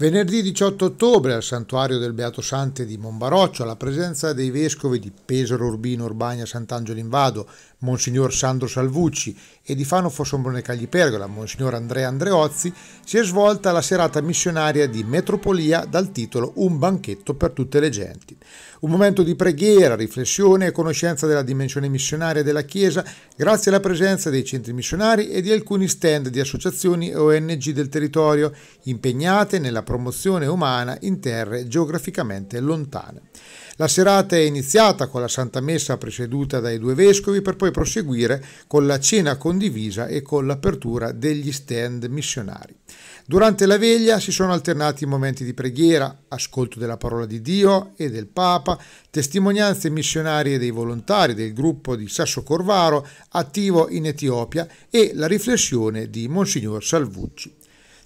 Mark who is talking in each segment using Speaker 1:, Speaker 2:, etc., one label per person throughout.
Speaker 1: Venerdì 18 ottobre al santuario del Beato Sante di Monbaroccio, alla presenza dei vescovi di Pesaro Urbino Urbania Sant'Angelo Invado, Monsignor Sandro Salvucci e di Fano Sombrone Caglipergola, Monsignor Andrea Andreozzi, si è svolta la serata missionaria di Metropolia dal titolo Un banchetto per tutte le genti. Un momento di preghiera, riflessione e conoscenza della dimensione missionaria della Chiesa grazie alla presenza dei centri missionari e di alcuni stand di associazioni e ONG del territorio impegnate nella promozione umana in terre geograficamente lontane. La serata è iniziata con la Santa Messa preceduta dai due vescovi per poi proseguire con la cena condivisa e con l'apertura degli stand missionari. Durante la veglia si sono alternati momenti di preghiera, ascolto della parola di Dio e del Papa, testimonianze missionarie dei volontari del gruppo di Sasso Corvaro attivo in Etiopia e la riflessione di Monsignor Salvucci.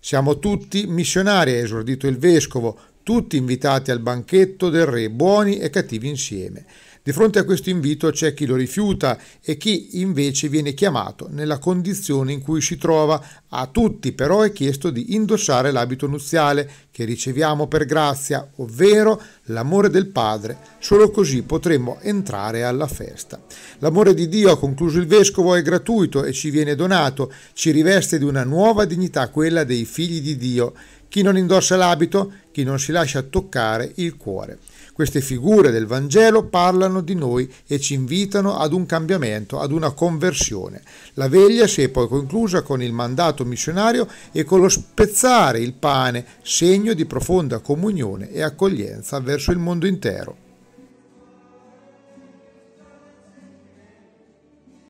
Speaker 1: Siamo tutti missionari, ha esordito il vescovo, tutti invitati al banchetto del re, buoni e cattivi insieme. Di fronte a questo invito c'è chi lo rifiuta e chi invece viene chiamato nella condizione in cui si trova. A tutti però è chiesto di indossare l'abito nuziale che riceviamo per grazia, ovvero l'amore del Padre. Solo così potremo entrare alla festa. L'amore di Dio, ha concluso il vescovo, è gratuito e ci viene donato, ci riveste di una nuova dignità, quella dei figli di Dio chi non indossa l'abito, chi non si lascia toccare il cuore. Queste figure del Vangelo parlano di noi e ci invitano ad un cambiamento, ad una conversione. La veglia si è poi conclusa con il mandato missionario e con lo spezzare il pane, segno di profonda comunione e accoglienza verso il mondo intero.